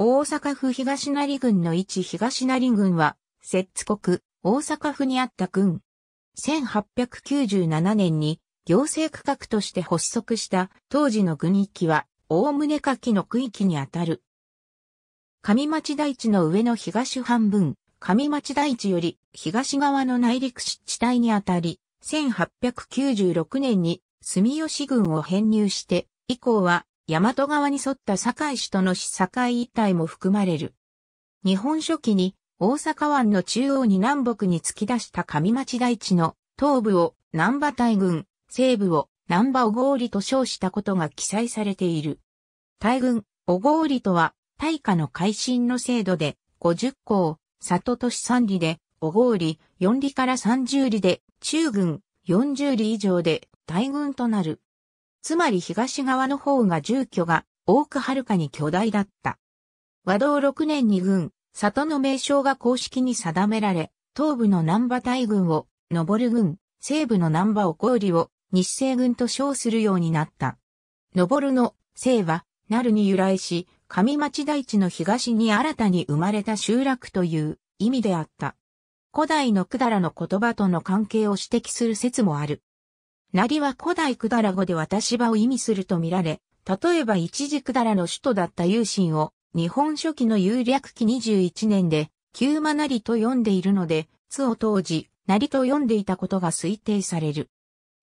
大阪府東成郡の一東成郡は、摂津国、大阪府にあった郡。1897年に行政区画として発足した当時の郡域は、大宗下記の区域にあたる。上町台地の上の東半分、上町台地より東側の内陸湿地帯にあたり、1896年に住吉郡を編入して、以降は大和川に沿った堺市との市堺一帯も含まれる。日本初期に大阪湾の中央に南北に突き出した上町大地の東部を南波大群、西部を南波小郡と称したことが記載されている。大群、小郡とは大化の改新の制度で50校、里都市3里で小郡4里から30里で中軍40里以上で大軍となる。つまり東側の方が住居が多くはるかに巨大だった。和道6年に軍、里の名称が公式に定められ、東部の南波大軍を、登る軍、西部の南波を郡を、日西軍と称するようになった。登るの、西は、なるに由来し、上町大地の東に新たに生まれた集落という意味であった。古代の百済の言葉との関係を指摘する説もある。なりは古代くだら語で渡し場を意味するとみられ、例えば一時くだらの首都だった有心を、日本書紀の有略記21年で、旧間なりと読んでいるので、津を当時、なりと読んでいたことが推定される。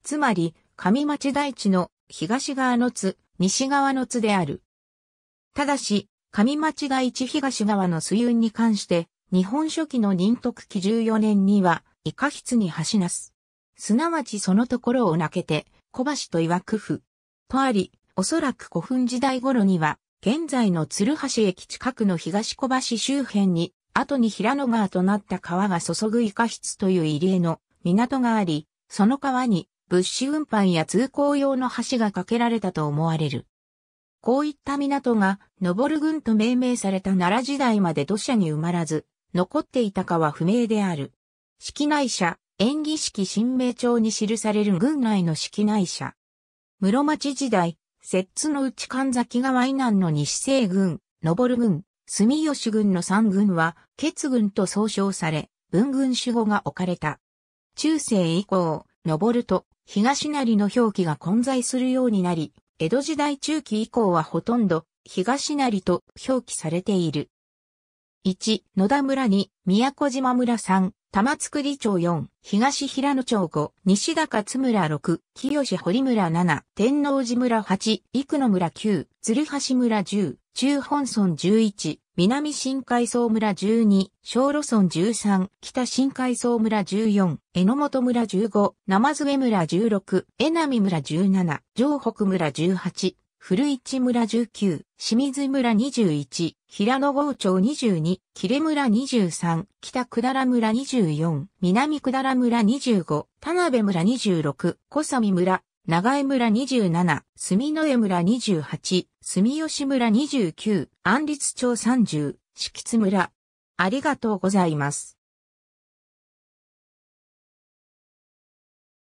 つまり、上町大地の東側の津、西側の津である。ただし、上町大地東側の水運に関して、日本書紀の任徳記14年には、イカ筆に走なす。すなわちそのところを泣けて、小橋と岩く府。とあり、おそらく古墳時代頃には、現在の鶴橋駅近くの東小橋周辺に、後に平野川となった川が注ぐイカ室という入り江の港があり、その川に物資運搬や通行用の橋が架けられたと思われる。こういった港が、登る郡と命名された奈良時代まで土砂に埋まらず、残っていたかは不明である。式内社、演技式神明帳に記される軍内の式内社。室町時代、摂津の内神崎川以南の西西軍、登軍、住吉軍の三軍は、決軍と総称され、文軍守護が置かれた。中世以降、登ると、東成の表記が混在するようになり、江戸時代中期以降はほとんど、東成と表記されている。1、野田村2、宮古島村3、玉造町4、東平野町5、西高津村6、清堀村7、天王寺村8、幾野村9、鶴橋村10、中本村11、南新海総村12、小路村13、北新海総村14、榎本村15、生添村16、江波村17、城北村18、古市村19、清水村21、平野郷町22、切れ村23、北百良村24、南百良村25、田辺村26、小見村、長江村27、住之江村28、住吉村29、安立町30、敷津村。ありがとうございます。